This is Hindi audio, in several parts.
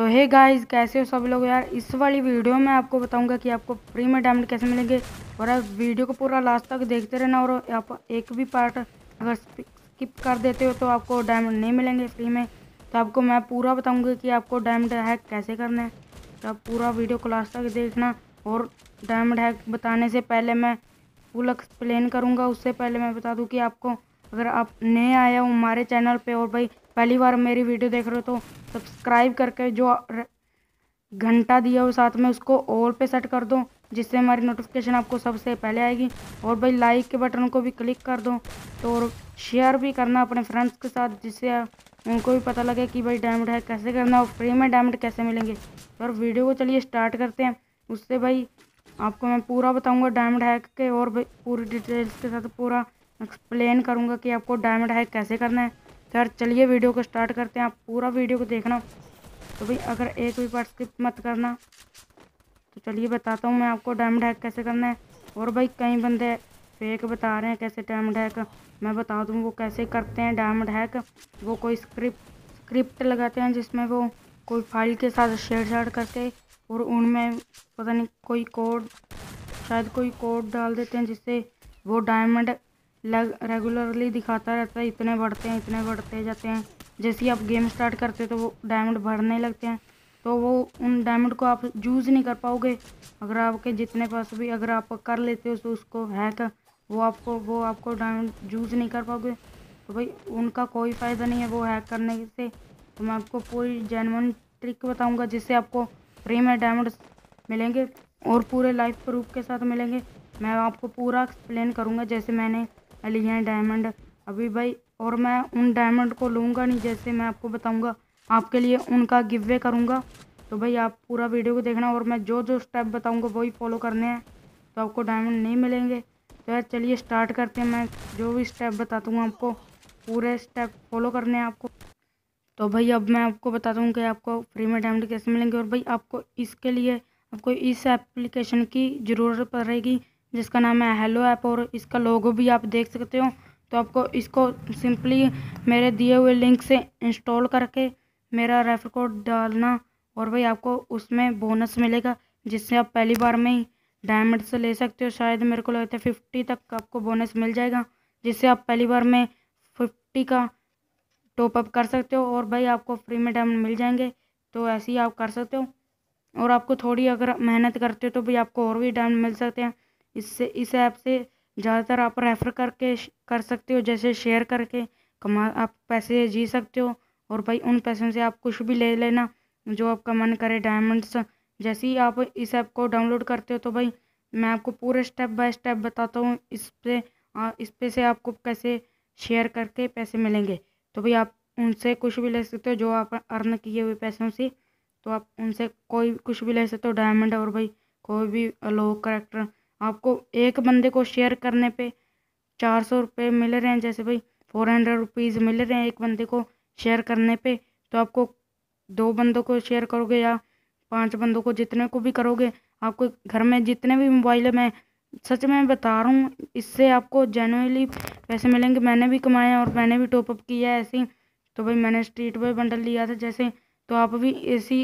तो हे गाइस कैसे हो सब लोग यार इस वाली वीडियो में आपको बताऊंगा कि आपको फ्री में डायमंड कैसे मिलेंगे और आप वीडियो को पूरा लास्ट तक देखते रहना और आप एक भी पार्ट अगर स्किप कर देते हो तो आपको डायमंड नहीं मिलेंगे फ्री में तो आपको मैं पूरा बताऊंगा कि आपको डायमंड हैक कैसे करना है तो आप पूरा वीडियो को लास्ट तक देखना और डायमंड हैक बताने से पहले मैं फुल एक्सप्लेन करूँगा उससे पहले मैं बता दूँ कि आपको अगर आप नए आए हो हमारे चैनल पे और भाई पहली बार मेरी वीडियो देख रहे हो तो सब्सक्राइब करके जो घंटा दिया हो साथ में उसको ऑल पे सेट कर दो जिससे हमारी नोटिफिकेशन आपको सबसे पहले आएगी और भाई लाइक के बटन को भी क्लिक कर दो तो और शेयर भी करना अपने फ्रेंड्स के साथ जिससे उनको भी पता लगे कि भाई डायमंड है कैसे करना और फ्री में डायमंड कैसे मिलेंगे और वीडियो को चलिए स्टार्ट करते हैं उससे भाई आपको मैं पूरा बताऊंगा डायमंड हैक के और पूरी डिटेल्स के साथ पूरा एक्सप्लेन करूँगा कि आपको डायमंड हैक कैसे करना है तो यार चलिए वीडियो को स्टार्ट करते हैं आप पूरा वीडियो को देखना तो भाई अगर एक भी पार्ट स्किप मत करना तो चलिए बताता हूँ मैं आपको डायमंड हैक कैसे करना है और भाई कई बंदे फेक बता रहे हैं कैसे डायमंड हैक मैं बता दूँ वो कैसे करते हैं डायमंड हैक वो कोई स्क्रिप्ट स्क्रिप्ट लगाते हैं जिसमें वो कोई फाइल के साथ छेड़छाड़ करके और उनमें पता नहीं कोई कोड शायद कोई कोड डाल देते हैं जिससे वो डायमंड रेगुलरली दिखाता रहता है इतने बढ़ते हैं इतने बढ़ते जाते हैं जैसे ही आप गेम स्टार्ट करते तो वो डायमंड बढ़ने लगते हैं तो वो उन डायमंड को आप यूज़ नहीं कर पाओगे अगर आपके जितने पास भी अगर आप कर लेते हो तो उसको हैक वो आपको वो आपको डायमंड यूज़ नहीं कर पाओगे तो भाई उनका कोई फ़ायदा नहीं है वो हैक करने से तो मैं आपको पूरी जेनवन ट्रिक बताऊंगा जिससे आपको फ्री में डायमंड मिलेंगे और पूरे लाइफ प्रूफ के साथ मिलेंगे मैं आपको पूरा एक्सप्लेन करूँगा जैसे मैंने अली हैं डायमंड अभी भाई और मैं उन डायमंड को लूँगा नहीं जैसे मैं आपको बताऊँगा आपके लिए उनका गिव वे करूँगा तो भाई आप पूरा वीडियो को देखना और मैं जो जो स्टेप बताऊँगा वही फॉलो करने हैं तो आपको डायमंड नहीं मिलेंगे तो यार चलिए स्टार्ट करते हैं मैं जो भी स्टेप बता दूँगा आपको पूरे स्टेप फॉलो करने हैं आपको तो भाई अब मैं आपको बता दूँ कि आपको फ्री में डायमंड कैसे मिलेंगे और भाई आपको इसके लिए आपको इस एप्लीकेशन की ज़रूरत पड़ेगी जिसका नाम है हेलो ऐप और इसका लोगो भी आप देख सकते हो तो आपको इसको सिंपली मेरे दिए हुए लिंक से इंस्टॉल करके मेरा रेफर कोड डालना और भाई आपको उसमें बोनस मिलेगा जिससे आप पहली बार में ही डायमंड से ले सकते हो शायद मेरे को लगता है फिफ्टी तक आपको बोनस मिल जाएगा जिससे आप पहली बार में फिफ्टी का टॉपअप कर सकते हो और भाई आपको फ्री में डायमंड मिल जाएंगे तो ऐसे ही आप कर सकते हो और आपको थोड़ी अगर मेहनत करते हो तो भाई आपको और भी डायमंड मिल सकते हैं इससे इस ऐप से ज़्यादातर आप रेफ़र करके कर सकते हो जैसे शेयर करके कमा आप पैसे जी सकते हो और भाई उन पैसों से आप कुछ भी ले लेना जो आपका मन करे डायमंड्स जैसे ही आप इस ऐप को डाउनलोड करते हो तो भाई मैं आपको पूरे स्टेप बाय स्टेप बताता हूँ इस पे इस पे से आपको कैसे शेयर करके पैसे मिलेंगे तो भाई आप उनसे कुछ भी ले सकते हो जो आप अर्न किए हुए पैसों से तो आप उनसे कोई कुछ भी ले सकते हो डायमंड और भाई कोई भी लो करेक्टर आपको एक बंदे को शेयर करने पे चार सौ रुपये मिल रहे हैं जैसे भाई फोर हंड्रेड रुपीज़ मिल रहे हैं एक बंदे को शेयर करने पे तो आपको दो बंदों को शेयर करोगे या पांच बंदों को जितने को भी करोगे आपको घर में जितने भी मोबाइल है मैं सच में बता रहा हूँ इससे आपको जेनुअली पैसे मिलेंगे मैंने भी कमाए और मैंने भी टॉपअप किया है ऐसे तो भाई मैंने स्ट्रीट बॉय बंडल लिया था जैसे तो आप भी ऐसी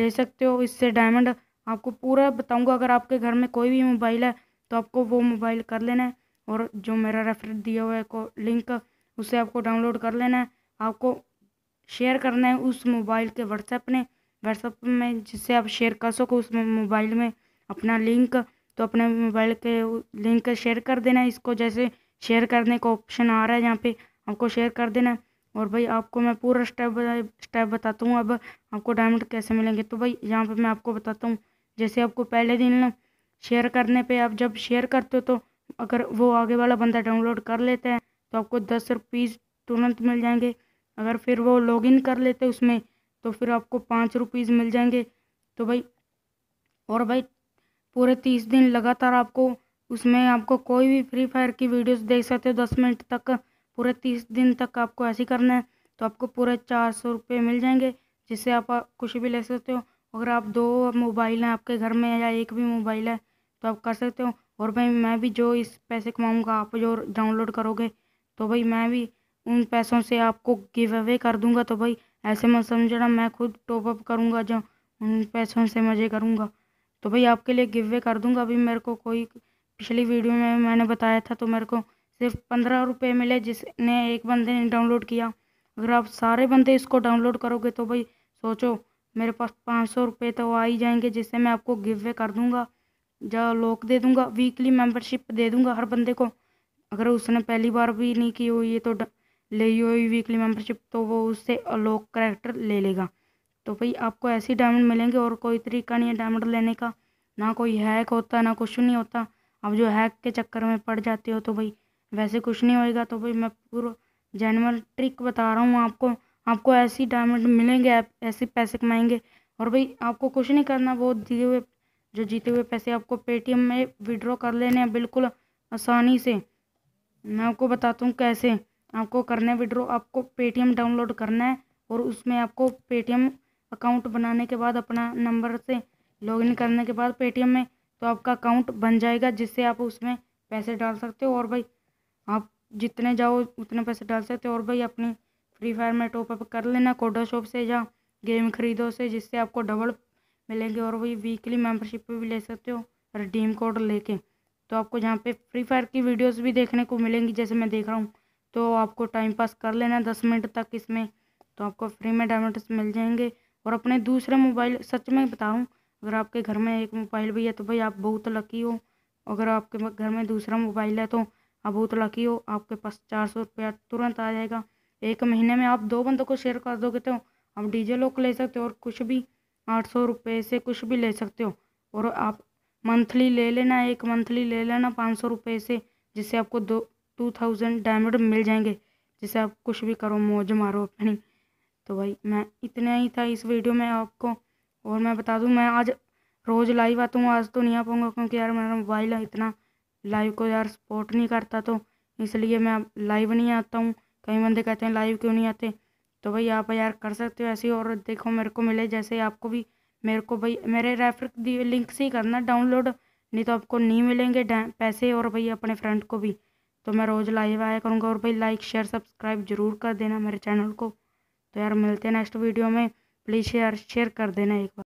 ले सकते हो इससे डायमंड आपको पूरा बताऊंगा अगर आपके घर में कोई भी मोबाइल है तो आपको वो मोबाइल कर लेना है और जो मेरा रेफर दिया हुआ है को लिंक उसे आपको डाउनलोड कर लेना है आपको शेयर करना है उस मोबाइल के व्हाट्सएप ने व्हाट्सएप में जिससे आप शेयर कर सको उस मोबाइल में अपना लिंक तो अपने मोबाइल के लिंक शेयर कर देना है इसको जैसे शेयर करने का ऑप्शन आ रहा है यहाँ पे आपको शेयर कर देना है और भाई आपको मैं पूरा स्टेप स्टेप बताता हूँ अब आपको डायमंड कैसे मिलेंगे तो भाई यहाँ पे मैं आपको बताता हूँ जैसे आपको पहले दिन शेयर करने पे आप जब शेयर करते हो तो अगर वो आगे वाला बंदा डाउनलोड कर लेता है तो आपको दस रुपीज़ तुरंत मिल जाएंगे अगर फिर वो लॉगिन कर लेते उसमें तो फिर आपको पाँच रुपीज़ मिल जाएंगे तो भाई और भाई पूरे तीस दिन लगातार आपको उसमें आपको कोई भी फ्री फायर की वीडियोस देख सकते हो दस मिनट तक पूरे तीस दिन तक आपको ऐसे करना है तो आपको पूरे चार सौ रुपये मिल जाएंगे जिससे आप कुछ भी ले सकते हो अगर आप दो मोबाइल हैं आपके घर में या एक भी मोबाइल है तो आप कर सकते हो और भाई मैं भी जो इस पैसे कमाऊँगा आप जो डाउनलोड करोगे तो भाई मैं भी उन पैसों से आपको गिव अवे कर दूँगा तो भाई ऐसे मत समझना मैं खुद टॉपअप करूँगा जो उन पैसों से मज़े करूँगा तो भाई आपके लिए गिव अवे कर दूँगा अभी मेरे को कोई पिछली वीडियो में मैंने बताया था तो मेरे को सिर्फ पंद्रह रुपये मिले जिसने एक बंदे ने डाउनलोड किया अगर आप सारे बंदे इसको डाउनलोड करोगे तो भाई सोचो मेरे पास पाँच सौ रुपये तो आ ही जाएंगे जिससे मैं आपको गिव वे कर दूँगा या लॉक दे दूँगा वीकली मेंबरशिप दे दूँगा हर बंदे को अगर उसने पहली बार भी नहीं की हुई है तो ले हुई वीकली मेंबरशिप तो वो उससे लॉक करेक्टर ले लेगा तो भाई आपको ऐसे डायमंड मिलेंगे और कोई तरीका नहीं है डायमंड लेने का ना कोई हैक होता ना कुछ नहीं होता अब जो हैक के चक्कर में पड़ जाते हो तो भाई वैसे कुछ नहीं होएगा तो भाई मैं पूरा जेनवल ट्रिक बता रहा हूँ आपको आपको ऐसी डायमंड मिलेंगे आप ऐसे पैसे कमाएंगे और भाई आपको कुछ नहीं करना वो दिए हुए जो जीते हुए पैसे आपको पेटीएम में विड्रॉ कर लेने हैं बिल्कुल आसानी से मैं आपको बताता हूँ कैसे आपको करना है विड्रॉ आपको पेटीएम डाउनलोड करना है और उसमें आपको पेटीएम अकाउंट बनाने के बाद अपना नंबर से लॉगिन करने के बाद पेटीएम में तो आपका अकाउंट बन जाएगा जिससे आप उसमें पैसे डाल सकते हो और भाई आप जितने जाओ उतने पैसे डाल सकते हो और भाई अपनी फ्री फायर में टॉपअप कर लेना कोडो शॉप से या गेम खरीदो से जिससे आपको डबल मिलेंगे और वही वीकली मेंबरशिप भी ले सकते हो रिडीम कोड लेके तो आपको जहाँ पे फ्री फायर की वीडियोस भी देखने को मिलेंगी जैसे मैं देख रहा हूँ तो आपको टाइम पास कर लेना दस मिनट तक इसमें तो आपको फ्री में डायमंड्स मिल जाएंगे और अपने दूसरे मोबाइल सच में बताऊँ अगर आपके घर में एक मोबाइल भी है तो भाई आप बहुत लकी हो अगर आपके घर में दूसरा मोबाइल है तो आप बहुत लकी हो आपके पास चार सौ रुपया तुरंत आ जाएगा एक महीने में आप दो बंदों को शेयर कर दोगे तो आप डीजे लोग ले सकते हो और कुछ भी आठ सौ रुपये से कुछ भी ले सकते हो और आप मंथली ले लेना एक मंथली ले लेना पाँच सौ रुपये से जिससे आपको दो टू थाउजेंड डायमंड मिल जाएंगे जिससे आप कुछ भी करो मौज मारो अपनी तो भाई मैं इतना ही था इस वीडियो में आपको और मैं बता दूँ मैं आज रोज़ लाइव आता हूँ आज तो नहीं आ पाऊँगा क्योंकि यार मेरा मोबाइल इतना लाइव को यार सपोर्ट नहीं करता तो इसलिए मैं लाइव नहीं आता हूँ कई बंदे कहते हैं लाइव क्यों नहीं आते तो भाई आप यार कर सकते हो ऐसे और देखो मेरे को मिले जैसे आपको भी मेरे को भाई मेरे रेफर लिंक से ही करना डाउनलोड नहीं तो आपको नहीं मिलेंगे पैसे और भाई अपने फ्रेंड को भी तो मैं रोज़ लाइव आया करूँगा और भाई लाइक शेयर सब्सक्राइब जरूर कर देना मेरे चैनल को तो यार मिलते हैं नेक्स्ट वीडियो में प्लीज़ शेयर शेयर कर देना एक बार